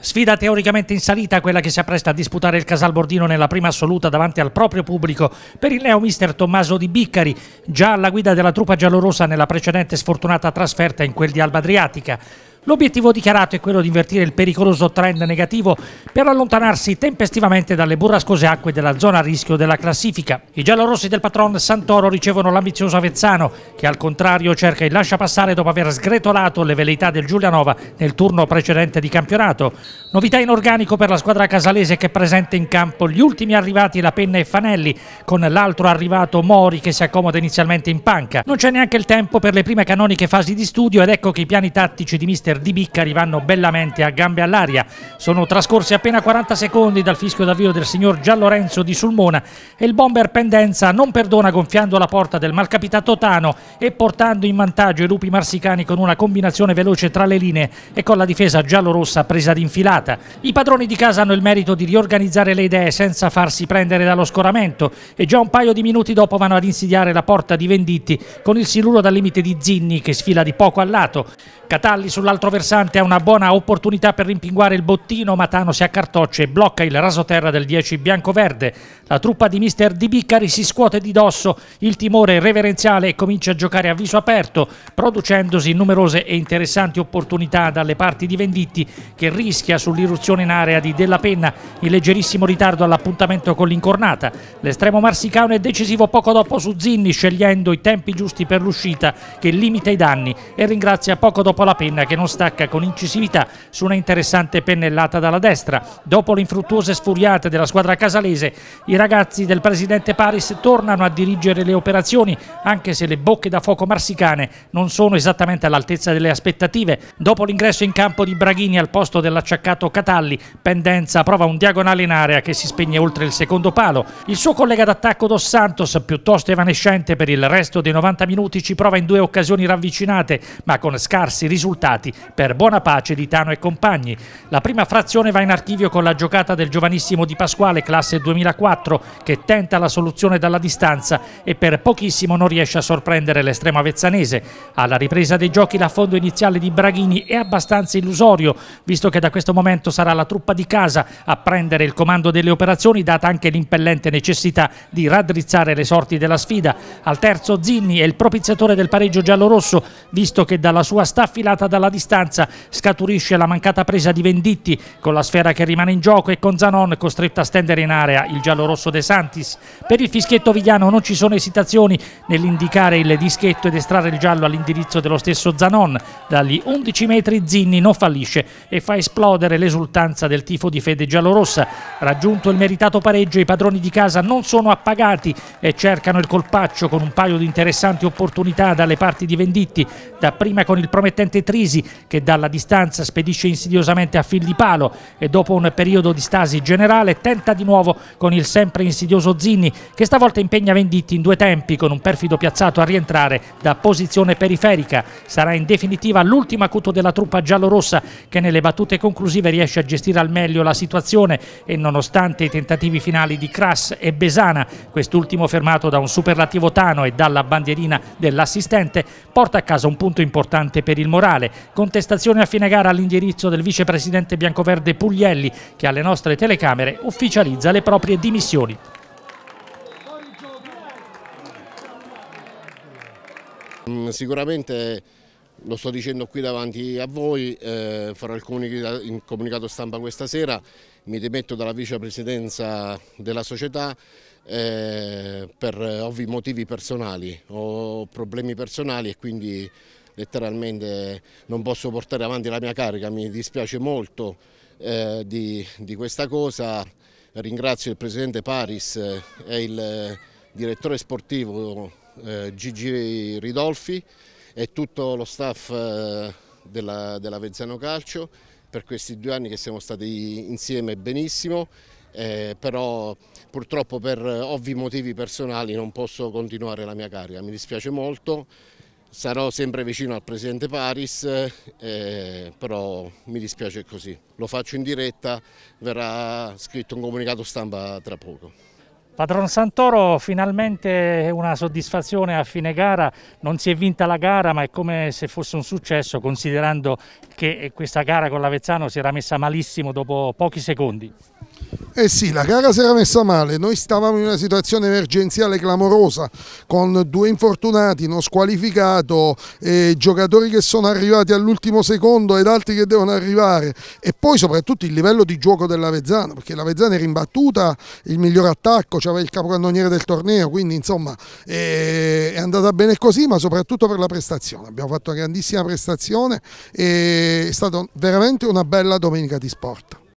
Sfida teoricamente in salita quella che si appresta a disputare il Casal Bordino nella prima assoluta davanti al proprio pubblico per il neo mister Tommaso Di Biccari, già alla guida della truppa giallorossa nella precedente sfortunata trasferta in quel di Alba Adriatica. L'obiettivo dichiarato è quello di invertire il pericoloso trend negativo per allontanarsi tempestivamente dalle burrascose acque della zona a rischio della classifica. I giallorossi del patron Santoro ricevono l'ambizioso Avezzano, che al contrario cerca il lascia passare dopo aver sgretolato le veleità del Giulianova nel turno precedente di campionato. Novità in organico per la squadra casalese che presenta in campo gli ultimi arrivati La Penna e Fanelli, con l'altro arrivato Mori che si accomoda inizialmente in panca. Non c'è neanche il tempo per le prime canoniche fasi di studio ed ecco che i piani tattici di mister bomber di Bicca arrivano bellamente a gambe all'aria. Sono trascorsi appena 40 secondi dal fischio d'avvio del signor Giallorenzo di Sulmona e il bomber Pendenza non perdona gonfiando la porta del malcapitato Tano e portando in vantaggio i lupi marsicani con una combinazione veloce tra le linee e con la difesa giallorossa presa d'infilata. I padroni di casa hanno il merito di riorganizzare le idee senza farsi prendere dallo scoramento e già un paio di minuti dopo vanno ad insidiare la porta di Venditti con il siluro dal limite di Zinni che sfila di poco al lato. Catalli sull'altra L'altro versante ha una buona opportunità per rimpinguare il bottino, Matano si accartoccia e blocca il rasoterra del 10 bianco-verde. La truppa di mister Di Biccari si scuote di dosso il timore reverenziale e comincia a giocare a viso aperto, producendosi numerose e interessanti opportunità dalle parti di Venditti che rischia sull'irruzione in area di Della Penna in leggerissimo ritardo all'appuntamento con l'incornata. L'estremo marsicano è decisivo poco dopo su Zinni scegliendo i tempi giusti per l'uscita che limita i danni e ringrazia poco dopo la penna che non stacca con incisività su una interessante pennellata dalla destra. Dopo le infruttuose sfuriate della squadra casalese, i ragazzi del presidente Paris tornano a dirigere le operazioni, anche se le bocche da fuoco marsicane non sono esattamente all'altezza delle aspettative. Dopo l'ingresso in campo di Braghini al posto dell'acciaccato Catalli, Pendenza prova un diagonale in area che si spegne oltre il secondo palo. Il suo collega d'attacco Dos Santos, piuttosto evanescente per il resto dei 90 minuti, ci prova in due occasioni ravvicinate, ma con scarsi risultati per buona pace di Tano e compagni. La prima frazione va in archivio con la giocata del giovanissimo Di Pasquale, classe 2004, che tenta la soluzione dalla distanza e per pochissimo non riesce a sorprendere l'estrema vezzanese. Alla ripresa dei giochi l'affondo iniziale di Braghini è abbastanza illusorio, visto che da questo momento sarà la truppa di casa a prendere il comando delle operazioni, data anche l'impellente necessità di raddrizzare le sorti della sfida. Al terzo Zinni è il propiziatore del pareggio giallorosso, visto che dalla sua staffilata dalla distanza distanza scaturisce la mancata presa di Venditti con la sfera che rimane in gioco e con Zanon costretto a stendere in area il giallorosso De Santis. Per il fischietto Vigliano non ci sono esitazioni nell'indicare il dischetto ed estrarre il giallo all'indirizzo dello stesso Zanon. Dagli 11 metri Zinni non fallisce e fa esplodere l'esultanza del tifo di fede giallorossa. Raggiunto il meritato pareggio i padroni di casa non sono appagati e cercano il colpaccio con un paio di interessanti opportunità dalle parti di Venditti, dapprima con il promettente Trisi che dalla distanza spedisce insidiosamente a fil di palo e dopo un periodo di stasi generale tenta di nuovo con il sempre insidioso Zinni che stavolta impegna Venditti in due tempi con un perfido piazzato a rientrare da posizione periferica. Sarà in definitiva l'ultimo acuto della truppa giallorossa che nelle battute conclusive riesce a gestire al meglio la situazione e nonostante i tentativi finali di Crass e Besana, quest'ultimo fermato da un superlativo Tano e dalla bandierina dell'assistente, porta a casa un punto importante per il morale. Con contestazione a fine gara all'indirizzo del vicepresidente biancoverde Puglielli che alle nostre telecamere ufficializza le proprie dimissioni. Mm, sicuramente lo sto dicendo qui davanti a voi, eh, farò il comunicato stampa questa sera, mi dimetto dalla vicepresidenza della società eh, per ovvi motivi personali, ho problemi personali e quindi letteralmente non posso portare avanti la mia carica, mi dispiace molto eh, di, di, questa cosa, ringrazio il presidente Paris eh, e il eh, direttore sportivo eh, Gigi Ridolfi e tutto lo staff eh, della, della Vezzano Calcio per questi due anni che siamo stati insieme benissimo eh, però purtroppo per ovvi motivi personali non posso continuare la mia carica, mi dispiace molto Sarò sempre vicino al presidente Paris, eh, eh, però mi dispiace così. Lo faccio in diretta, verrà scritto un comunicato stampa tra poco. Padron Santoro, finalmente una soddisfazione a fine gara, non si è vinta la gara ma è come se fosse un successo considerando che questa gara con l'Avezzano si era messa malissimo dopo pochi secondi. Eh sì, la gara si era messa male, noi stavamo in una situazione emergenziale clamorosa con due infortunati, uno squalificato, eh, giocatori che sono arrivati all'ultimo secondo ed altri che devono arrivare e poi soprattutto il livello di gioco dell'Avezzano perché l'Avezzano era imbattuta, il miglior attacco, c'aveva cioè il capocannoniere del torneo, quindi insomma eh, è andata bene così ma soprattutto per la prestazione, abbiamo fatto una grandissima prestazione e è stata veramente una bella domenica di sport.